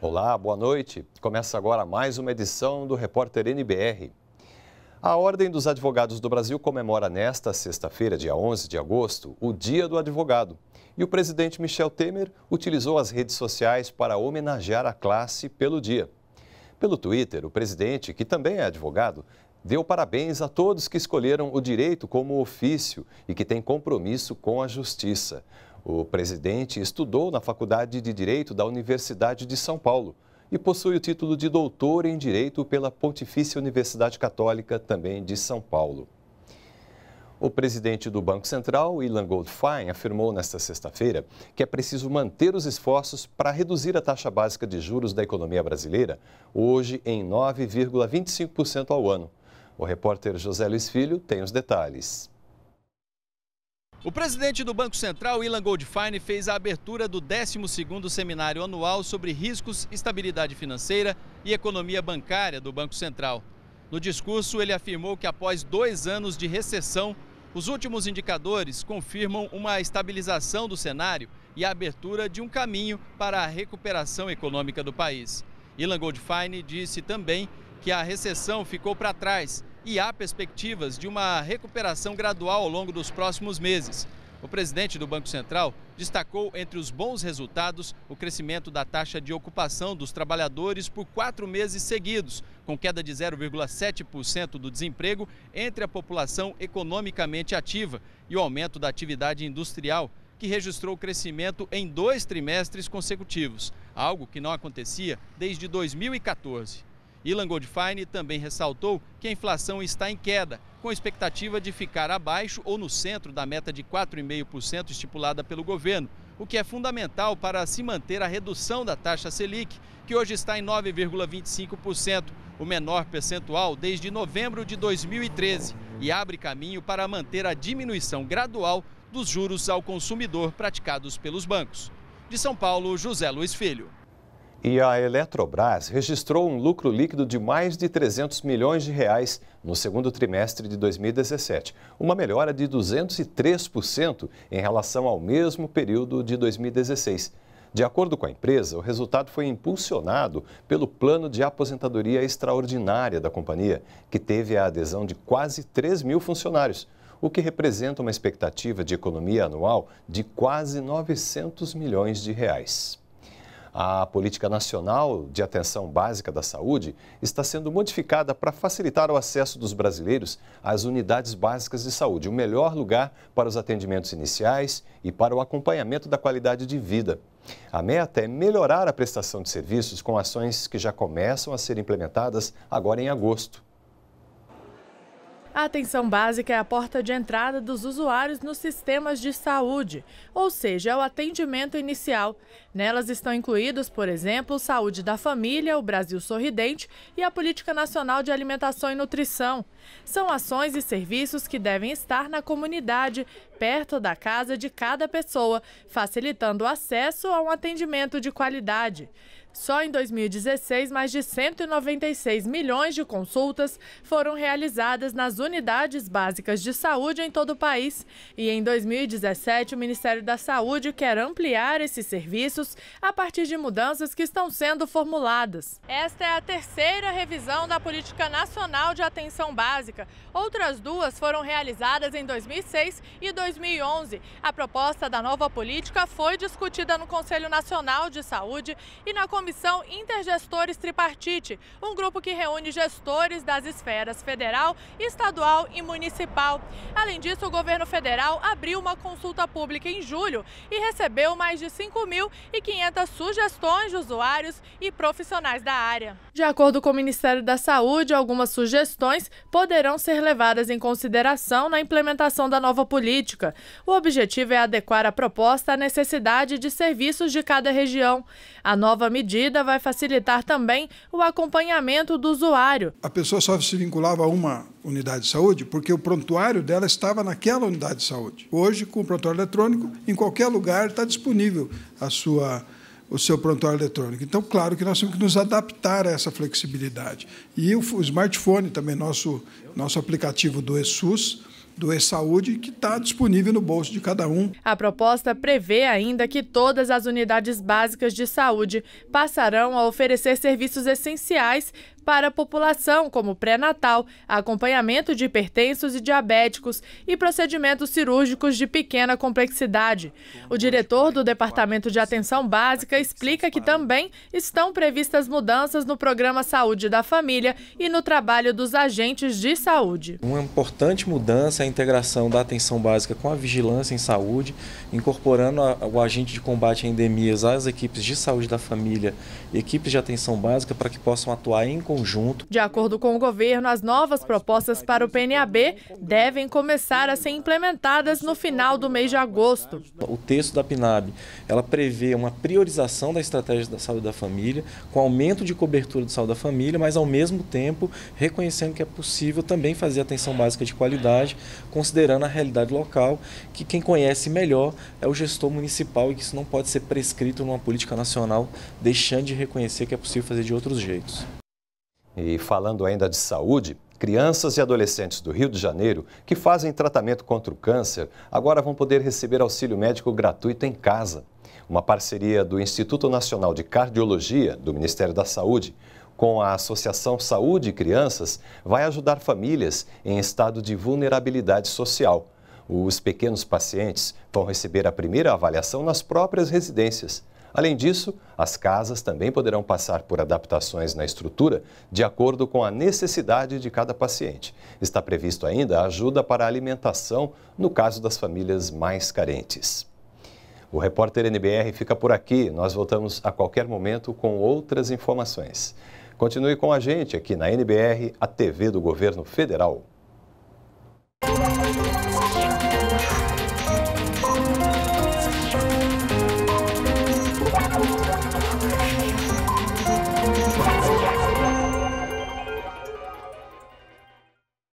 Olá, boa noite. Começa agora mais uma edição do Repórter NBR. A Ordem dos Advogados do Brasil comemora nesta sexta-feira, dia 11 de agosto, o Dia do Advogado. E o presidente Michel Temer utilizou as redes sociais para homenagear a classe pelo dia. Pelo Twitter, o presidente, que também é advogado, deu parabéns a todos que escolheram o direito como ofício e que têm compromisso com a justiça. O presidente estudou na Faculdade de Direito da Universidade de São Paulo e possui o título de doutor em Direito pela Pontifícia Universidade Católica, também de São Paulo. O presidente do Banco Central, Ilan Goldfein, afirmou nesta sexta-feira que é preciso manter os esforços para reduzir a taxa básica de juros da economia brasileira, hoje em 9,25% ao ano. O repórter José Luiz Filho tem os detalhes. O presidente do Banco Central, Ilan Goldfein, fez a abertura do 12º Seminário Anual sobre Riscos, Estabilidade Financeira e Economia Bancária do Banco Central. No discurso, ele afirmou que após dois anos de recessão, os últimos indicadores confirmam uma estabilização do cenário e a abertura de um caminho para a recuperação econômica do país. Ilan Goldfein disse também que a recessão ficou para trás e há perspectivas de uma recuperação gradual ao longo dos próximos meses, o presidente do Banco Central destacou entre os bons resultados o crescimento da taxa de ocupação dos trabalhadores por quatro meses seguidos, com queda de 0,7% do desemprego entre a população economicamente ativa e o aumento da atividade industrial, que registrou crescimento em dois trimestres consecutivos, algo que não acontecia desde 2014. Ilan Goldfein também ressaltou que a inflação está em queda, com expectativa de ficar abaixo ou no centro da meta de 4,5% estipulada pelo governo, o que é fundamental para se manter a redução da taxa Selic, que hoje está em 9,25%, o menor percentual desde novembro de 2013, e abre caminho para manter a diminuição gradual dos juros ao consumidor praticados pelos bancos. De São Paulo, José Luiz Filho. E a Eletrobras registrou um lucro líquido de mais de 300 milhões de reais no segundo trimestre de 2017, uma melhora de 203% em relação ao mesmo período de 2016. De acordo com a empresa, o resultado foi impulsionado pelo plano de aposentadoria extraordinária da companhia, que teve a adesão de quase 3 mil funcionários, o que representa uma expectativa de economia anual de quase 900 milhões de reais. A Política Nacional de Atenção Básica da Saúde está sendo modificada para facilitar o acesso dos brasileiros às unidades básicas de saúde, o melhor lugar para os atendimentos iniciais e para o acompanhamento da qualidade de vida. A meta é melhorar a prestação de serviços com ações que já começam a ser implementadas agora em agosto. A atenção básica é a porta de entrada dos usuários nos sistemas de saúde, ou seja, é o atendimento inicial. Nelas estão incluídos, por exemplo, Saúde da Família, o Brasil Sorridente e a Política Nacional de Alimentação e Nutrição. São ações e serviços que devem estar na comunidade, perto da casa de cada pessoa, facilitando o acesso a um atendimento de qualidade. Só em 2016, mais de 196 milhões de consultas foram realizadas nas unidades básicas de saúde em todo o país. E em 2017, o Ministério da Saúde quer ampliar esses serviços a partir de mudanças que estão sendo formuladas. Esta é a terceira revisão da Política Nacional de Atenção Básica. Outras duas foram realizadas em 2006 e 2011. A proposta da nova política foi discutida no Conselho Nacional de Saúde e na Comissão Comissão Intergestores Tripartite, um grupo que reúne gestores das esferas federal, estadual e municipal. Além disso, o governo federal abriu uma consulta pública em julho e recebeu mais de 5.500 sugestões de usuários e profissionais da área. De acordo com o Ministério da Saúde, algumas sugestões poderão ser levadas em consideração na implementação da nova política. O objetivo é adequar a proposta à necessidade de serviços de cada região. A nova medida medida vai facilitar também o acompanhamento do usuário. A pessoa só se vinculava a uma unidade de saúde porque o prontuário dela estava naquela unidade de saúde. Hoje, com o prontuário eletrônico, em qualquer lugar está disponível a sua o seu prontuário eletrônico. Então, claro que nós temos que nos adaptar a essa flexibilidade. E o smartphone também, nosso, nosso aplicativo do ESUS, do E-Saúde, que está disponível no bolso de cada um. A proposta prevê ainda que todas as unidades básicas de saúde passarão a oferecer serviços essenciais para a população, como pré-natal, acompanhamento de hipertensos e diabéticos e procedimentos cirúrgicos de pequena complexidade. O diretor do Departamento de Atenção Básica explica que também estão previstas mudanças no programa Saúde da Família e no trabalho dos agentes de saúde. Uma importante mudança é a integração da atenção básica com a vigilância em saúde, incorporando o agente de combate a endemias às equipes de saúde da família, e equipes de atenção básica, para que possam atuar em conjunto. De acordo com o governo, as novas propostas para o PNAB devem começar a ser implementadas no final do mês de agosto. O texto da PNAB, ela prevê uma priorização da estratégia da saúde da família, com aumento de cobertura de saúde da família, mas ao mesmo tempo reconhecendo que é possível também fazer atenção básica de qualidade, considerando a realidade local, que quem conhece melhor é o gestor municipal e que isso não pode ser prescrito numa política nacional, deixando de reconhecer que é possível fazer de outros jeitos. E falando ainda de saúde, crianças e adolescentes do Rio de Janeiro que fazem tratamento contra o câncer agora vão poder receber auxílio médico gratuito em casa. Uma parceria do Instituto Nacional de Cardiologia do Ministério da Saúde com a Associação Saúde e Crianças vai ajudar famílias em estado de vulnerabilidade social. Os pequenos pacientes vão receber a primeira avaliação nas próprias residências. Além disso, as casas também poderão passar por adaptações na estrutura de acordo com a necessidade de cada paciente. Está previsto ainda ajuda para alimentação no caso das famílias mais carentes. O repórter NBR fica por aqui. Nós voltamos a qualquer momento com outras informações. Continue com a gente aqui na NBR, a TV do Governo Federal.